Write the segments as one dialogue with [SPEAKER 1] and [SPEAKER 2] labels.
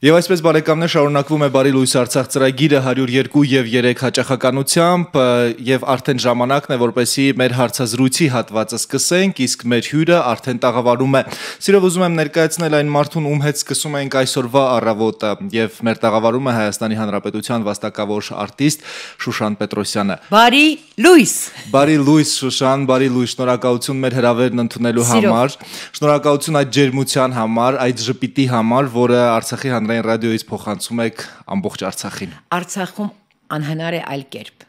[SPEAKER 1] Եվ այսպես բարեկամներ շարունակվում է Բարի լույս Արցախ ծրագիրը 102 եւ 3 հաճախականությամբ եւ արդեն ժամանակն է որպեսի մեր հարցազրույցի հատվածը սկսենք, իսկ մեր հյուրը արդեն տաղավարում է։ Սիրով ուզում եմ ներկայացնել այն մարդուն, ում հետ սկսում ենք այսօրվա առավոտը եւ մեր տաղավարումը Հայաստանի Հանրապետության վաստակավոր արտիստ Շուշան Պետրոսյանը։ Բարի լույս։ Բարի լույս Շուշան, բարի լույս, շնորհակալություն մեր հրավերն ընդունելու համար։ Շնորհակալություն այդ ջերմության համար, այդ ժպիտի համար, որը Արցախի on-line ռադիոից փոխանցում եք ամբողջ Արցախին։
[SPEAKER 2] Արցախում անհնար է այլ կերպ։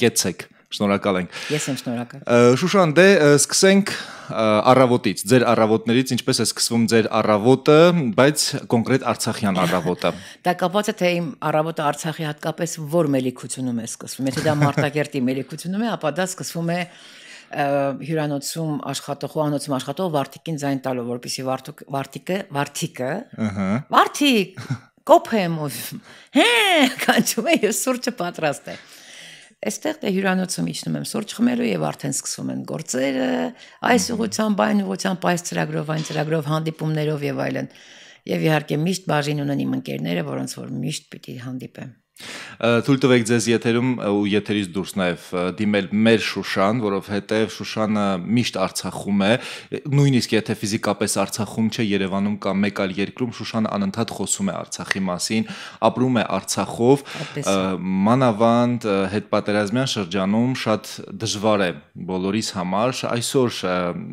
[SPEAKER 1] Կեցեք։ Շնորհակալ ենք։
[SPEAKER 2] Ես եմ շնորհակալ։
[SPEAKER 1] Շուշան, դե սկսենք առավոտից, ձեր առավոտներից, ինչպես է սկսվում ձեր առավոտը, բայց կոնկրետ Արցախյան առավոտը։
[SPEAKER 2] Դա կապված է թե իմ առավոտը Արցախի հատկապես ո՞ր մելիքությունում է սկսվում։ Եթե դա Մարտակերտի մելիքությունում է, ապա դա սկսվում է հյուրանոցում աշխատող ու անոցում աշխատող Վարդիկին ձայն տալով, որպեսի Վարդիկը, Վարդիկը, ըհը, Վարդիկ, կոփեմ ու հե, կանչում է եւ սուրճը պատրաստ է։ Այստեղ դե հյուրանոցում իջնում եմ սուրճ խմելու եւ արդեն սկսվում են գործերը, այս ուղությամբ, այն ուղությամբ, այս ծրագրով, այն ծրագրով հանդիպումներով եւ այլն։ Եվ իհարկե միշտ բաժին ունեն իմ ընկերները, որոնց որ միշտ պիտի հանդիպեմ։
[SPEAKER 1] Թույլ տվեք ձեզ եթերում ու եթերից դուրս նաև դիմել մեր Շուշան, որովհետև Շուշանը միշտ Արցախում է, նույնիսկ եթե ֆիզիկապես Արցախում չէ Երևանում կամ մեկ այլ երկրում Շուշանը անընդհատ խոսում է Արցախի մասին, ապրում է Արցախով, մանավանդ հետպատերազմյան շրջանում շատ դժվար է բոլորիս համար։ Այսօր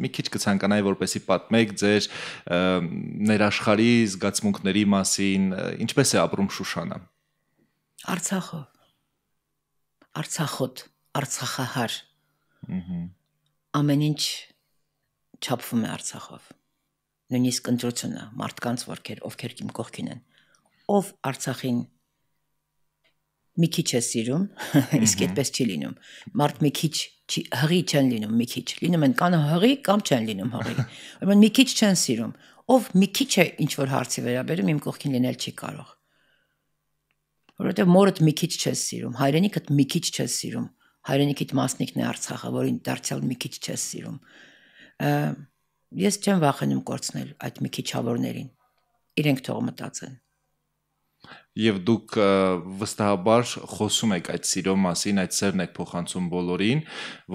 [SPEAKER 1] մի քիչ կցանկանայի որպեսի պատմեք ձեր ներաշխարի զգացմունքների մասին, ինչպես է ապրում Շուշանը։
[SPEAKER 2] Արցախով։ Արցախոտ, Արցախահար։ Ահա։ Ամեն ինչ չափվում է Արցախով։ Նույնիսկ ընտրությունը մարդկանց ովքեր ովքեր իմ կողքին են։ Ով Արցախին մի քիչ է սիրում, իսկ այդպես չի լինում։ Մարդ մի քիչ չի հղի չեն լինում, մի քիչ։ Լինում են կան հղի կամ չեն լինում հղի։ Ուրեմն մի քիչ չեն սիրում։ Ով մի քիչ է ինչ որ հարցի վերաբերում իմ կողքին լինել չի կարող որովհետև մորդ մի քիչ չես սիրում, հայրենիքդ մի քիչ չես սիրում, հայրենիքիդ մասնիկն է Արցախը, որին դարձյալ մի քիչ չես սիրում։ Ես չեմ վախենում կորցնել այդ մի քիչ հավորներին։ Իրենք թող մտածեն։
[SPEAKER 1] Եվ դուք վստահաբար խոսում եք այդ սիրո մասին, այդ սերն եք փոխանցում բոլորին,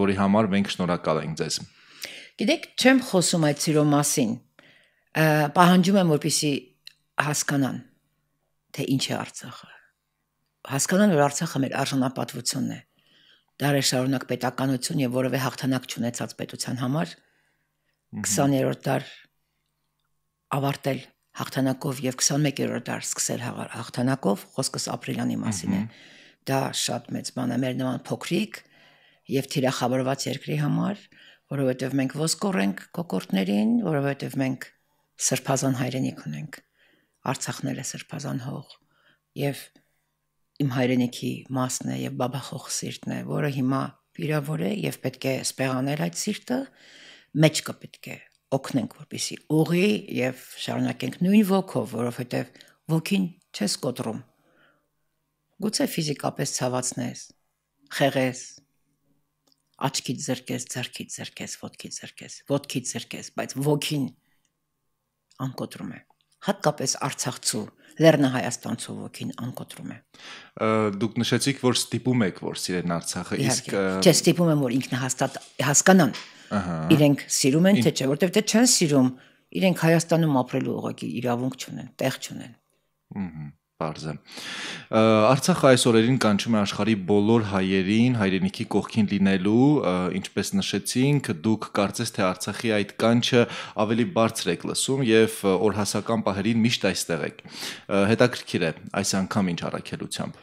[SPEAKER 1] որի համար մենք շնորհակալ ենք ձեզ։
[SPEAKER 2] Գիտեք, չեմ խոսում այդ սիրո մասին։ Պահանջում եմ, որպեսի հասկանան, թե ինչ է Արցախը հասկանան, որ Արցախը մեր արժանապատվությունն է։ Դարեր շարունակ պետականություն եւ որևէ հաղթանակ չունեցած պետության համար 20-րդ դար ավարտել հաղթանակով եւ 21-րդ դար սկսել հաղթանակով, խոսքս ապրիլյանի մասին է։ Դա շատ մեծ բան է մեր նման փոքրիկ եւ թիրախավորված երկրի համար, որովհետեւ մենք ոսկորենք կոկորտներին, որովհետեւ մենք սրբազան հայրենիք ունենք։ Արցախն էլ է սրբազան հող եւ իմ հայրենիքի մասն է եւ բաբախող սիրտն է, որը հիմա վիրավոր է եւ պետք է սպեղանել այդ սիրտը, մեջը պետք է օգնենք որպեսի ուղի եւ շարունակենք նույն ոգով, որովհետեւ ոգին չես կոտրում։ Գուցե ֆիզիկապես ցավացնես, խեղես, աչքից զրկես, ձեռքից զրկես, ոտքից զրկես, ոտքից զրկես, բայց ոգին անկոտրում է։ Հատկապես Արցախցու լեռնահայաստանցու ոգին անկոտրում է։
[SPEAKER 1] Դուք նշեցիք, որ ստիպում եք, որ սիրեն Արցախը, իսկ Չէ, ստիպում
[SPEAKER 2] եմ, որ ինքնահաստատ հասկանան։ Ահա։ Իրենք սիրում են, թե չէ, որտեղ թե չեն սիրում, իրենք Հայաստանում ապրելու ուղղակի իրավունք չունեն, տեղ չունեն։
[SPEAKER 1] Ահա Պարզ է։ Արցախը այս օրերին կանչում է աշխարի բոլոր հայերին հայրենիքի կողքին լինելու, ինչպես նշեցինք, դուք կարծես թե Արցախի այդ կանչը ավելի բարձր եք լսում եւ օրհասական պահերին միշտ այստեղ եք։ Հետաքրքիր է այս անգամ ինչ առաքելությամբ։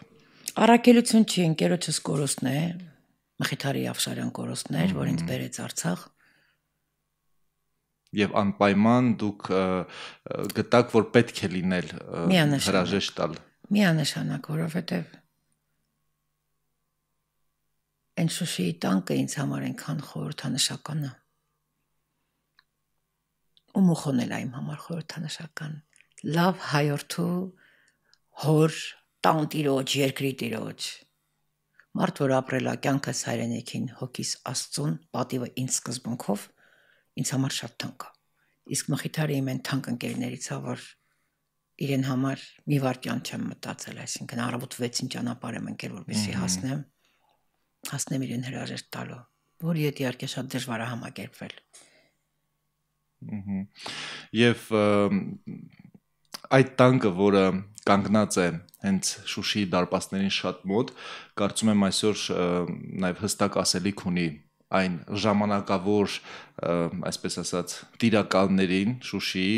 [SPEAKER 2] Առաքելություն չի, ընկերոջս կորոստն է, Մխիթարի Ավշարյան կորոստն էր, որ ինձ բերեց Արցախ
[SPEAKER 1] եւ անպայման դուք գտաք, որ պետք է լինել հրաժեշտ
[SPEAKER 2] տալ։ Միանշանակ, որովհետեւ այն շուշիի տանկը ինձ համար այնքան խորհրդանշական է։ Ու մոխոն էլ այն համար խորհրդանշական։ Լավ հայորդու հոր տան տիրոջ, երկրի տիրոջ։ Մարդ որ ապրելա կյանքս հայրենիքին, հոգիս Աստծուն, պատիվը ինձ սկզբունքով ինձ համար շատ թանկ է։ Իսկ մխիթարը իմ այն թանկ ընկերներից է, որ իրեն համար մի վարքյան չեմ մտածել, այսինքն առավոտ 6-ին ճանապարհ եմ ընկել, որպեսզի հասնեմ, հասնեմ իրեն հրաժեշտ տալու, որի հետ իհարկե շատ դժվար է համակերպվել։
[SPEAKER 1] Ահա։ Եվ այդ տանկը, որը կանգնած է հենց Շուշի դարպասներին շատ մոտ, կարծում եմ այսօր նաև հստակ ասելիք ունի այն ժամանակավոր այսպես ասած տիրակալներին Շուշիի,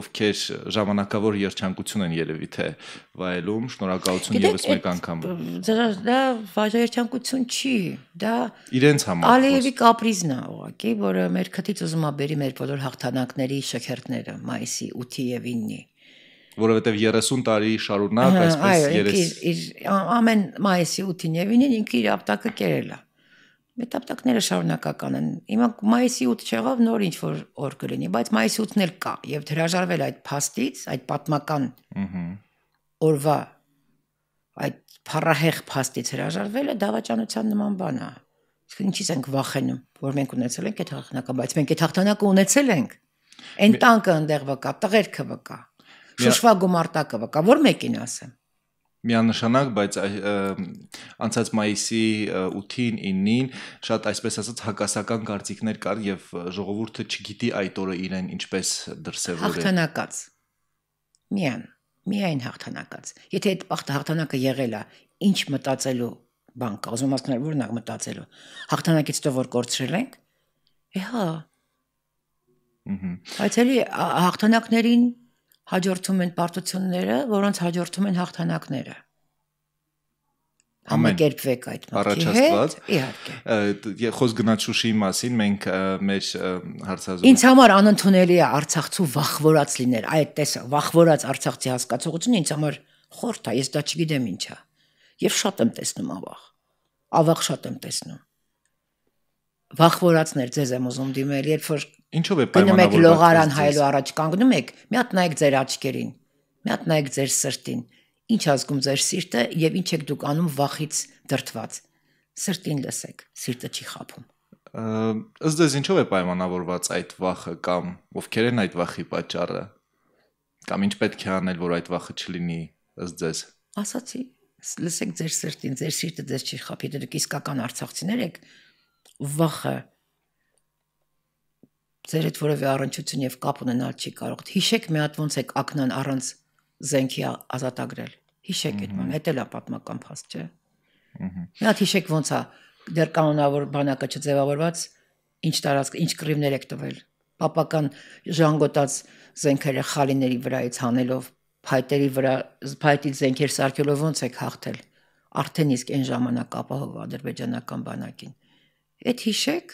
[SPEAKER 1] ովքեր ժամանակավոր երջանկություն են երևի թե վայելում, շնորհակալություն եւս մեկ անգամ։
[SPEAKER 2] Ձեր դա վայելերջանկություն չի, դա
[SPEAKER 1] իրենց համար։ Ալիևի
[SPEAKER 2] կապրիզն է ուղղակի, որը մեր քթից ուզում է բերի մեր բոլոր հաղթանակների շքերթները մայիսի 8-ի եւ 9-ի
[SPEAKER 1] որովհետև 30 տարի շարունակ այսպես երես
[SPEAKER 2] իր ամեն մայիսի 8-ին եւ 9-ին ինքը իր ապտակը կերել է։ Մետապտակները շարունակական են։ Հիմա մայիսի 8 չեղավ նոր ինչ որ օր կլինի, բայց մայիսի 8-ն էլ կա եւ հրաժարվել այդ փաստից, այդ պատմական օրվա այդ փառահեղ փաստից հրաժարվելը դավաճանության նման բան է։ Իսկ ինչից ենք վախենում, որ մենք ունեցել ենք այդ հաղթանակը, բայց մենք այդ հաղթանակը ունեցել ենք։ Այն տանկը ընդեղ վկա, տղերքը վկա, շշվա գումարտակը վկա, որ մեկին ասեմ
[SPEAKER 1] միանշանակ, բայց անցած մայիսի 8-ին, 9-ին շատ այսպես ասած հակասական կարծիքներ կար եւ ժողովուրդը չգիտի այդ օրը իրեն ինչպես դրսեւորել։ Հաղթանակած։
[SPEAKER 2] Միան, միայն հաղթանակած։ Եթե այդ հաղթանակը եղել է, ինչ մտածելու բան կա, ուզում ասնել որն է մտածելու։ Հաղթանակից հետո որ կորցրել ենք, հա։ Բայց էլի հաղթանակներին հաջորդում են պարտությունները, որոնց հաջորդում են հաղթանակները։ Համակերպվեք այդ մտքի հետ,
[SPEAKER 1] իհարկե։ Խոս գնաց Շուշիի մասին, մենք մեր հարցազրույցը Ինձ համար
[SPEAKER 2] անընդունելի է Արցախցու վախվորած լինել, այդ տես վախվորած արցախցի հասկացողությունը ինձ համար խորթ է, ես դա չգիտեմ ինչա։ Եվ շատ եմ տեսնում ավախ։ Ավախ շատ եմ տեսնում վախվորածներ ձեզ եմ ուզում դիմել, երբ որ Ինչով է պայմանավորված։ Գնում եք լողարան հայելու առաջ կանգնում եք, մի հատ նայեք ձեր աչքերին, մի հատ նայեք ձեր սրտին։ Ինչ ազգում ձեր սիրտը եւ ինչ եք դուք անում վախից դրթված։ Սրտին լսեք, սիրտը չի խափում։
[SPEAKER 1] Ըստ դες ինչով է պայմանավորված այդ վախը կամ ովքեր են այդ վախի պատճառը կամ ինչ պետք է անել, որ այդ վախը չլինի
[SPEAKER 2] ըստ դες։ Ասացի, լսեք ձեր սրտին, ձեր սիրտը դες չի խափի, դե դուք իսկական արցախցիներ եք, վախը ձեր հետ որևէ առնչություն եւ կապ ունենալ չի կարող։ Հիշեք մի հատ ոնց եք ակնան առանց զենքի ազատագրել։ Հիշեք այդ բանը, դա էլ է պատմական փաստ, չէ՞։ Մի հատ հիշեք ոնց է դեռ կանոնավոր բանակը չձևավորված, ինչ տարածք, ինչ կռիվներ եք տվել։ Պապական ժանգոտած զենքերը խալիների վրայից հանելով, փայտերի վրա, փայտից զենքեր սարքելով ոնց եք հաղթել։ Արդեն իսկ այն ժամանակ ապահով ադրբեջանական բանակին։ Էդ հիշեք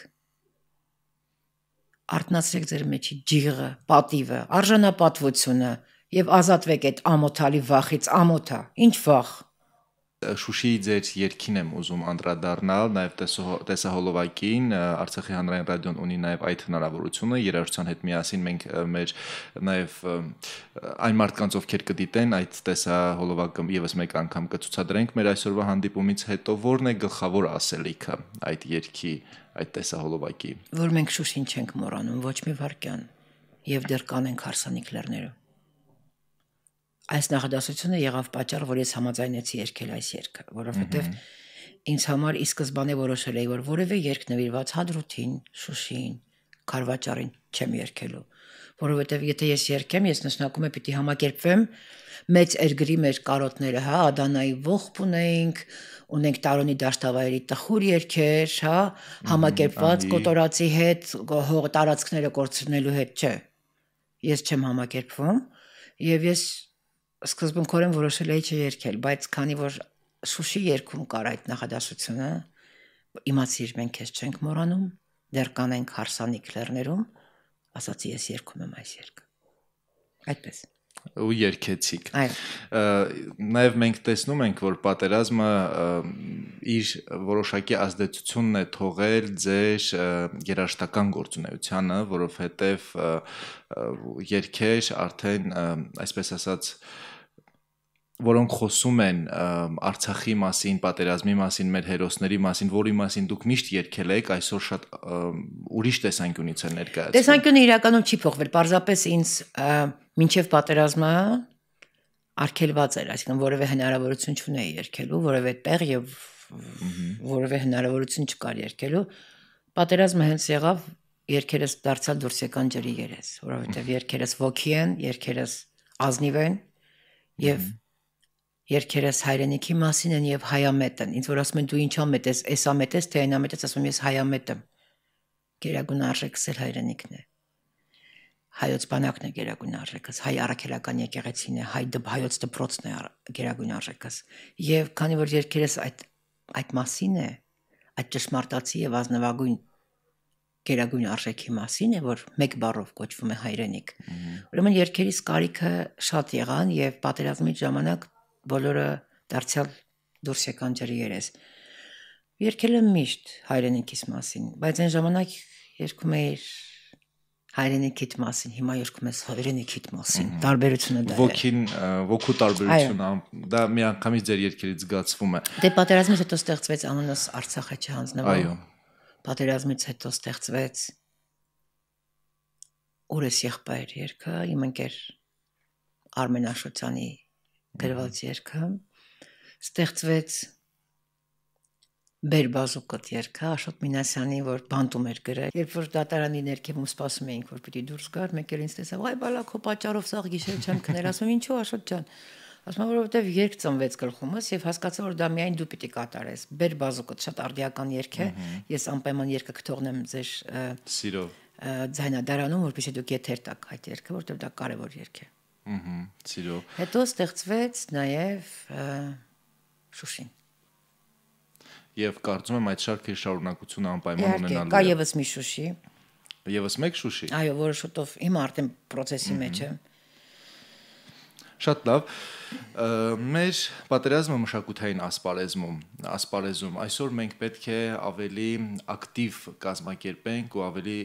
[SPEAKER 2] արտնացրեք ձեր մեջի ջիղը, պատիվը, արժանապատվությունը եւ ազատվեք այդ ամոթալի վախից, ամոթա։ Ինչ վախ։
[SPEAKER 1] Շուշիի ձեր երկին եմ ուզում անդրադառնալ, նաև տեսահոլովակին Արցախի հանրային ռադիոն ունի նաև այդ հնարավորությունը երաժշտության հետ միասին մենք մեր նաև այն մարդկանց ովքեր կդիտեն այդ տեսահոլովակը եւս մեկ անգամ կցուցադրենք մեր այսօրվա հանդիպումից հետո ո՞րն է գլխավոր ասելիքը այդ երկի այդ տեսահոլովակի
[SPEAKER 2] որ մենք շուշին չենք մոռանում ոչ մի վարքյան եւ դեռ կանենք հարսանիք լեռներում այս նախադասությունը եղավ պատճառ, որ ես համաձայնեցի երգել այս երգը, որովհետև ինձ համար ի սկզբանե որոշել էի, որ որևէ երգ նվիրված Հադրութին, Շուշին, Քարվաճարին չեմ երգելու, որովհետև եթե ես երգեմ, ես նշանակում է պիտի համակերպվեմ մեծ երգրի մեր կարոտները, հա, Ադանայի ողբ ունենք, ունենք Տարոնի դաշտավայրի տխուր երգեր, հա, համակերպված կոտորացի հետ, հող տարածքները կորցնելու հետ չէ։ Ես չեմ համակերպվում եւ ես սկզբունքորեն որոշել էի չերկել, բայց քանի որ Շուշի երկում կար այդ նախադասությունը, իմացիր մենք քեզ չենք մոռանում, դեռ կանենք հարսանիք լեռներում, ասացի ես երկում եմ այս երգը։ Այդպես
[SPEAKER 1] ու երկեցիք։ Նաև մենք տեսնում ենք, որ պատերազմը իր որոշակի ազդեցությունն է թողել ձեր երաժշտական գործունեությանը, որովհետև երկեր արդեն, այսպես ասած, որոնք խոսում են Արցախի մասին, պատերազմի մասին, մեր հերոսների մասին, որի մասին դուք միշտ երկել եք, այսօր շատ ուրիշ տեսանկյունից է ներկայացնում։ Տեսանկյունը
[SPEAKER 2] իրականում չի փոխվել, parzapes ինձ մինչև պատերազմը արգելված էր, այսինքն որևէ հնարավորություն չունեի երկելու, որևէ տեղ եւ որևէ հնարավորություն չկար երկելու։ Պատերազմը հենց եղավ երկերս դարձյալ դուրս եկան ջրի երես, որովհետեւ երկերս ոգի են, երկերս ազնիվ են եւ mm -hmm երկերս հայրենիքի մասին են եւ հայամետ են։ Ինչ որ ասում են դու ինչա մետ ես, էսա մետ ես, թե այնա մետ ես, ասում ես հայամետ եմ։ Գերագույն արժեքսել հայրենիքն է։ Հայոց բանակն է գերագույն արժեքս, հայ առաքելական եկեղեցին է, հայ դբ հայոց դպրոցն է գերագույն արժեքս։ Եվ քանի որ երկերս այդ այդ մասին է, այդ ճշմարտացի եւ ազնվագույն գերագույն արժեքի մասին է, որ մեկ բառով կոչվում է հայրենիք։ Ուրեմն երկերից կարիքը շատ եղան եւ պատերազմի ժամանակ բոլորը դարձյալ դուրս եկան ջրի երես։ Երկել եմ միշտ հայրենիքիս մասին, բայց այն ժամանակ երգում էի հայրենիքիդ մասին, հիմա երգում ես հայրենիքիդ մասին։ Տարբերությունը դա է։ Ոքին,
[SPEAKER 1] ոքու տարբերությունը, դա մի անգամից ձեր երկերից զգացվում է։
[SPEAKER 2] Դե պատերազմից հետո ստեղծվեց անունս Արցախը չհանձնվող։ Այո։ Պատերազմից հետո ստեղծվեց Օրես եղբայր երգը, իմ ընկեր Արմեն Աշոտյանի գրված երգը ստեղծվեց Բեր բազուկոտ երգը Աշոտ Մինասյանի որ բանտում էր գրել։ Երբ որ դատարանի ներքևում սպասում էինք որ պիտի դուրս գար, մեկ էլ ինձ տեսավ, «Այ բալա քո պատճառով սաղ գիշեր չեմ քնել»։ Ասում ինչու Աշոտ ջան։ Ասում եմ որովհետև երգ ծնվեց գլխումս եւ հասկացա որ դա միայն դու պիտի կատարես։ Բեր բազուկոտ շատ արդիական երգ է։ Ես անպայման երգը կթողնեմ ձեր սիրով ձայնադարանում, որպեսզի դուք եթեր տաք այդ երգը, որտեղ դա կարևոր երգ է։ Ահա, սիրո։ Հետո ստեղծվեց նաև Շուշին։
[SPEAKER 1] Եվ կարծում եմ այդ շարքի շարունակությունը անպայման ունենալու է։ Կա եւս մի Շուշի։ Եվս մեկ Շուշի։
[SPEAKER 2] Այո, որը շուտով հիմա արդեն process-ի մեջ է։
[SPEAKER 1] Շատ լավ։ Մեր պատերազմը մշակութային ասպարեզում, ասպարեզում այսօր մենք պետք է ավելի ակտիվ կազմակերպենք ու ավելի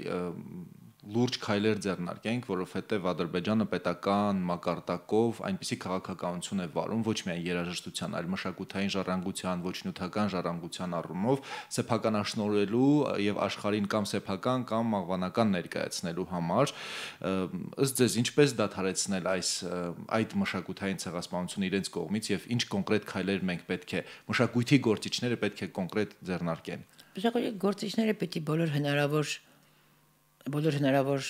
[SPEAKER 1] լուրջ քայլեր ձեռնարկենք, որովհետև Ադրբեջանը պետական մակարդակով այնպիսի քաղաքականություն է վարում ոչ միայն երաժշտության, այլ մշակութային ժառանգության, ոչ նյութական ժառանգության առումով, սեփականաշնորելու եւ աշխարհին կամ սեփական կամ մաղվանական ներկայացնելու համար, ըստ ձեզ ինչպես դադարեցնել այս այդ մշակութային ցեղասպանությունը իրենց կողմից եւ ինչ կոնկրետ քայլեր մենք պետք է մշակույթի գործիչները պետք է կոնկրետ ձեռնարկեն։
[SPEAKER 2] Մշակույթի գործիչները պետք է բոլոր հնարավոր բոլոր հնարավոր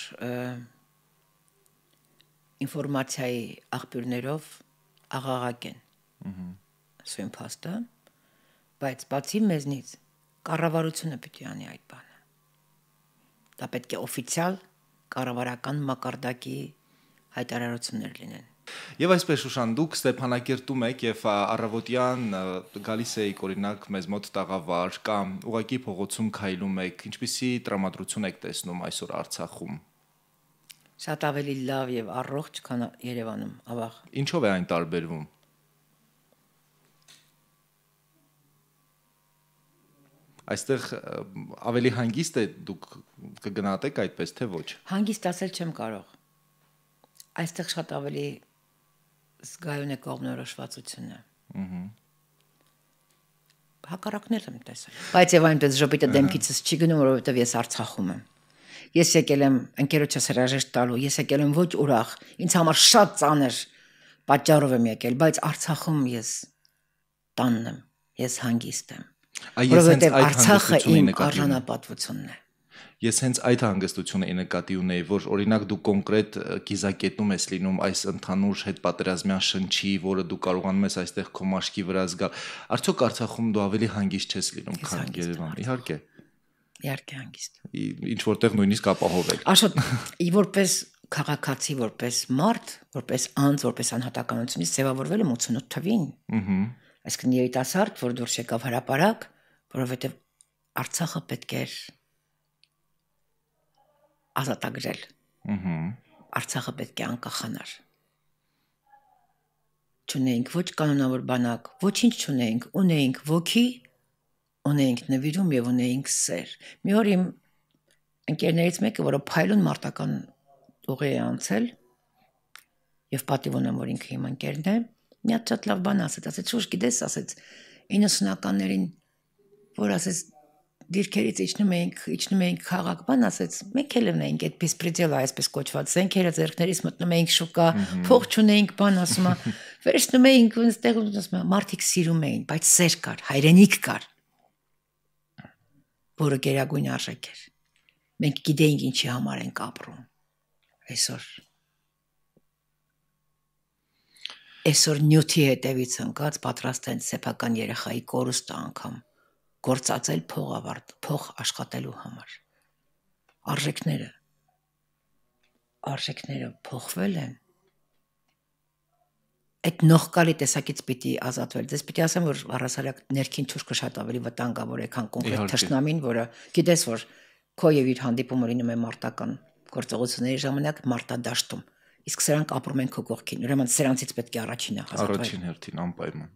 [SPEAKER 2] ինֆորմացիայի աղբյուրներով աղաղակ են։ Ահա։ Սույն փաստը, բայց բացի մեզնից կառավարությունը պիտի անի այդ բանը։ Դա պետք է օֆիցիալ կառավարական մակարդակի հայտարարություններ լինեն։
[SPEAKER 1] Եվ այսպես Շուշան, դուք Ստեփանակերտում եք եւ առավոտյան գալիս եք օրինակ մեզ մոտ տաղավար կամ ուղակի փողոցում քայլում եք, ինչպիսի տրամադրություն եք տեսնում այսօր Արցախում։
[SPEAKER 2] Շատ ավելի լավ եւ առողջ, քան Երևանում, ավաղ։
[SPEAKER 1] Ինչով է այն տարբերվում։ Այստեղ ավելի հանգիստ է դուք կգնահատեք այդպես թե ոչ։
[SPEAKER 2] Հանգիստ ասել չեմ կարող։ Այստեղ շատ ավելի զգայուն է կողմնորոշվածությունը։ Ահա հակառակներ եմ տեսել։ Բայց եւ այնպես ժպիտը դեմքիցս չի գնում, որովհետեւ ես Արցախում եմ։ Ես եկել եմ ընկերոջս հրաժեշտ տալու, ես եկել եմ ոչ ուրախ, ինձ համար շատ ծանր պատճառով եմ եկել, բայց Արցախում ես տանն եմ, ես հանգիստ եմ։
[SPEAKER 1] Որովհետեւ Արցախը իմ
[SPEAKER 2] արժանապատվությունն է։ Ա
[SPEAKER 1] Ես հենց այդ հանգստությունը ի նկատի ունեի, որ օրինակ դու կոնկրետ գիզակետում ես լինում այս ընդհանուր հետպատերազմյան շնչի, որը դու կարողանում ես այստեղ քո մաշկի վրա զգալ։ Արդյոք Արցախում դու ավելի հանգիստ չես լինում, քան Երևանում։
[SPEAKER 2] Իհարկե։ Իհարկե հանգիստ։
[SPEAKER 1] Ինչ որտեղ նույնիսկ ապահովել։
[SPEAKER 2] Աշոտ, որպես քաղաքացի, որպես մարդ, որպես անձ, որպես անհատականությունից ձևավորվել եմ 88 թվին։ Ահա։ Այսինքն երիտասարդ, որ դուրս եկավ հրաապարակ, որովհետև Արցախը պետք էր ազատագրել։ Ահա։ Արցախը պետք է անկախանար։ Չունեինք ոչ կանոնավոր բանակ, ոչինչ չունեինք, ունեինք ոգի, ունեինք նվիրում եւ ունեինք սեր։ Մի օր իմ ընկերներից մեկը, որը փայլուն մարտական ուղի է անցել, եւ պատիվ ունեմ, որ ինքը իմ ընկերն է, մի հատ շատ լավ բան ասաց, ասաց, «Շուշ, գիտես, ասաց, 90-ականներին, որ ասաց, դիրքերից իջնում էինք, իջնում էինք քաղաք, բան ասեց, մենք էլ ունենք այդպես պրիդելա, այսպես կոչված զենքերը ձերքներից մտնում էինք շուկա, փող չունեինք, բան ասում է, վերցնում էինք այնտեղ ասում է, մարդիկ սիրում էին, բայց սեր կար, հայրենիք կար, որը գերագույն արժեք էր։ Մենք գիտեինք ինչի համար ենք ապրում այսօր։ Այսօր նյութի հետևից ընկած պատրաստ են սեփական երեխայի կորուստը անգամ գործածել փող ավարտ, փող աշխատելու համար։ Արժեքները արժեքները փոխվել են։ Այդ նողկալի տեսակից պիտի ազատվել։ Դες պիտի ասեմ, որ առասարակ ներքին ճուրկը շատ ավելի վտանգավոր է, քան կոնկրետ թշնամին, որը գիտես, որ քո եւ իր հանդիպումը լինում է մարտական գործողությունների ժամանակ մարտադաշտում։ Իսկ սրանք ապրում են քո կողքին։ Ուրեմն սրանցից պետք է առաջինը ազատվել։ Առաջին հերթին անպայման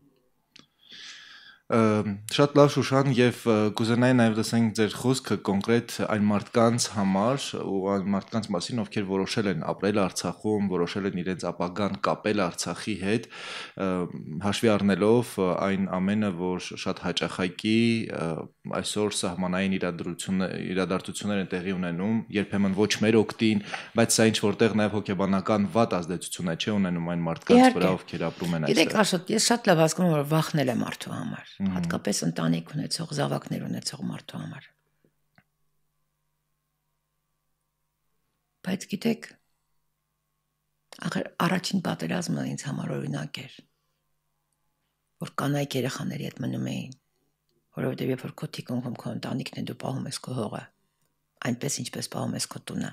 [SPEAKER 1] շատ լավ Շուշան եւ կուզենայի նաեւ լսենք ձեր խոսքը կոնկրետ այն մարդկանց համար ու այն մարդկանց մասին, ովքեր որոշել են ապրել Արցախում, որոշել են իրենց ապագան կապել Արցախի հետ, հաշվի առնելով այն ամենը, որ շատ հաճախակի այսօր սահմանային իրադրություններ իրադարձություններ են տեղի ունենում, երբեմն ոչ մեր օկտին, բայց սա ինչ որտեղ նաեւ հոգեբանական վատ ազդեցություն է չէ ունենում այն մարդկանց վրա, ովքեր ապրում են այստեղ։ Գիտեք,
[SPEAKER 2] Աշոտ, ես շատ լավ հասկանում եմ, որ վախնել է մարդու համար հատկապես ընտանիք ունեցող, զավակներ ունեցող մարդու համար։ Բայց գիտեք, առաջին պատերազմը ինձ համար օրինակ էր, որ կանայք երեխաների հետ մնում էին, որովհետև երբ որ քո թիկունքում քո ընտանիքն է դու պահում ես քո հողը, այնպես ինչպես պահում ես քո տունը։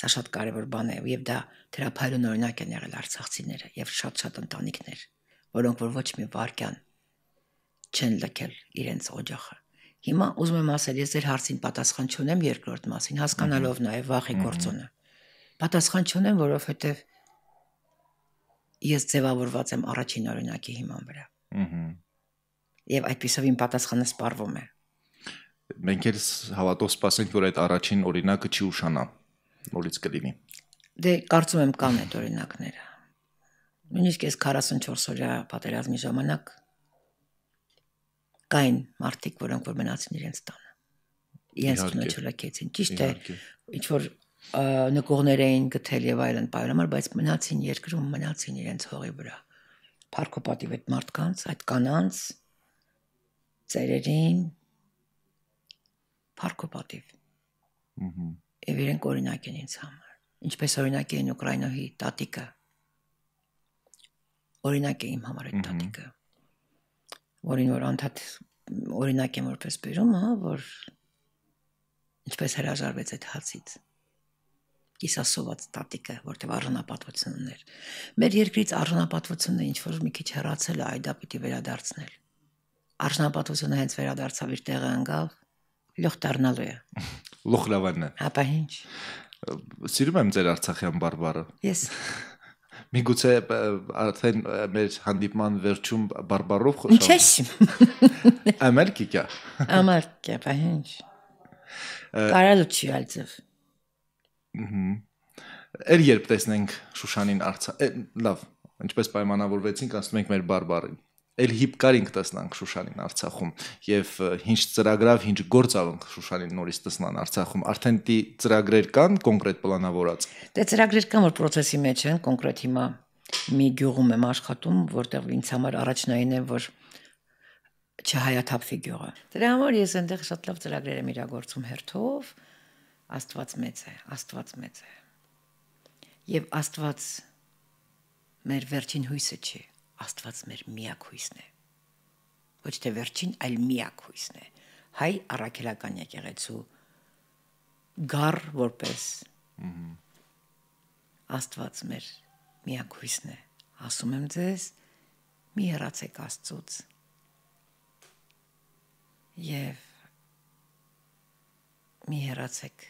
[SPEAKER 2] Սա շատ կարևոր բան է եւ դա թերապայրուն օրինակ են եղել արցախցիները եւ շատ-շատ ընտանիքներ, որոնք որ ոչ մի վարքյան չեն լքել իրենց օջախը։ Հիմա ուզում եմ ասել, ես ձեր հարցին պատասխան չունեմ երկրորդ մասին, հասկանալով նաև վախի գործոնը։ Պատասխան չունեմ, որովհետև ես ձևավորված եմ առաջին օրինակի հիման վրա։ Ահա։ Եվ այդպեսով իմ պատասխանը սպառվում է։
[SPEAKER 1] Մենք էլ հավատով սպասենք, որ այդ առաջին օրինակը չի ուշանա, նորից կլինի։
[SPEAKER 2] Դե կարծում եմ կան այդ օրինակները։ Նույնիսկ ես 44 օրյա պատերազմի ժամանակ կային մարդիկ, որոնք որ մնացին իրենց տանը։
[SPEAKER 1] Իրենց քնոջելակեցին։ Ճիշտ է,
[SPEAKER 2] ինչ որ նկողներ էին գտել եւ այլն պայմանար, բայց մնացին երկրում, մնացին իրենց հողի վրա։ Փարքոպատիվ այդ մարդկանց, այդ կանանց ծերերին փարքոպատիվ։ Ուհ։ Եվ իրենք օրինակ են ինձ համար։ Ինչպես օրինակ էին Ուկրաինայի տատիկը։ Օրինակ է իմ համար այդ տատիկը։ Ուհ որին որ անդադ օրինակ եմ որպես բերում, հա, որ ինչպես հրաժարվեց այդ հացից կիսասոված տատիկը, որտեվ արժանապատվություն ուներ։ Մեր երկրից արժանապատվությունը ինչ որ մի քիչ հեռացել է, այդա պիտի վերադարձնել։ Արժանապատվությունը հենց վերադարձավ իր տեղը անցավ, լոխ դառնալու է։ Լոխ լավանն է։ Հապա ինչ։ Սիրում
[SPEAKER 1] եմ ձեր Արցախյան բարբառը։
[SPEAKER 2] Ես։ yes.
[SPEAKER 1] Միգուցե արդեն մեր հանդիպման վերջում բարբարով խոսում։
[SPEAKER 2] Ինչես։ Ամերիկա։ Ամերիկա, բայց։ Կարալու չի այլձև։
[SPEAKER 1] Ուհ։ Էր երբ տեսնենք Շուշանին արցա։ Լավ, ինչպես պայմանավորվեցինք, ասում ենք մեր բարբարին էլ հիպկարինք տեսնանք Շուշանին Արցախում եւ հինչ ծրագրավ հինչ գործավանք Շուշանին նորից տեսնան Արցախում արդեն դի ծրագրեր կան կոնկրետ պլանավորած
[SPEAKER 2] դե ծրագրեր կան որ process-ի մեջ են կոնկրետ հիմա մի գյուղում եմ աշխատում որտեղ ինձ համար առաջնային է որ չհայաթափվի գյուղը դրա համար ես այնտեղ շատ լավ ծրագրեր եմ իրագործում հերթով աստված մեծ է աստված մեծ է եւ աստված մեր վերջին հույսը չի Աստված մեր միակ հույսն է։ Ոչ թե վերջին, այլ միակ հույսն է։ Հայ առաքելական եկեղեցու գար որպես Աստված մեր միակ հույսն է։ Ասում եմ ձեզ, մի հեռացեք Աստծուց։ Եվ մի հեռացեք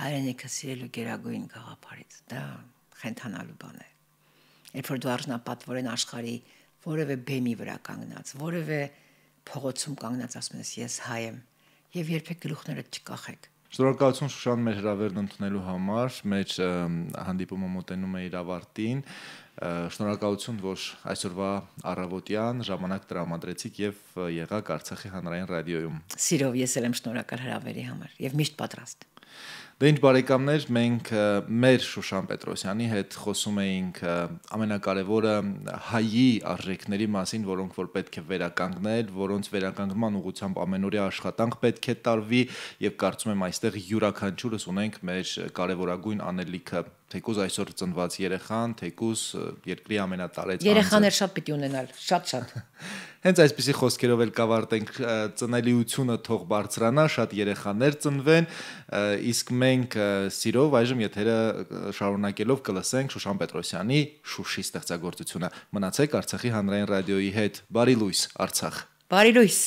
[SPEAKER 2] հայրենիքը սիրելու գերագույն գաղափարից։ Դա խենթանալու բան է երբ որ դու արժանապատվորեն աշխարի որևէ բեմի վրա կանգնած, որևէ փողոցում կանգնած ասում ես ես հայ եմ եւ երբեք գլուխներդ չկախեք։
[SPEAKER 1] Շնորհակալություն Շուշան մեր հրավերն ընդունելու համար, մեր հանդիպումը մոտենում է իր ավարտին։ Շնորհակալություն, որ այսօրվա առավոտյան ժամանակ տրամադրեցիք եւ եղաք Արցախի հանրային ռադիոյում։
[SPEAKER 2] Սիրով ես էլ եմ շնորհակալ հրավերի համար եւ միշտ պատրաստ։
[SPEAKER 1] Դե ինչ բարեկամներ, մենք մեր Շուշան Պետրոսյանի հետ խոսում էինք ամենակարևորը հայի արժեքների մասին, որոնք որ պետք է վերականգնել, որոնց վերականգնման ուղղությամբ ամենօրյա աշխատանք պետք է տարվի եւ կարծում եմ այստեղ յուրաքանչյուրս ունենք մեր կարևորագույն անելիքը թեկուզ այսօր ծնված երեխան, թեկուզ երկրի ամենատարեց երեխաներ
[SPEAKER 2] շատ պիտի ունենալ, շատ-շատ։
[SPEAKER 1] Հենց այսպիսի խոսքերով էլ կավարտենք ծնելիությունը թող բարձրանա, շատ երեխաներ ծնվեն, իսկ մենք սիրով այժմ եթերը շարունակելով կլսենք Շուշան Պետրոսյանի Շուշի ստեղծագործությունը։ Մնացեք Արցախի հանրային ռադիոյի հետ։ Բարի լույս, Արցախ։
[SPEAKER 2] Բարի լույս։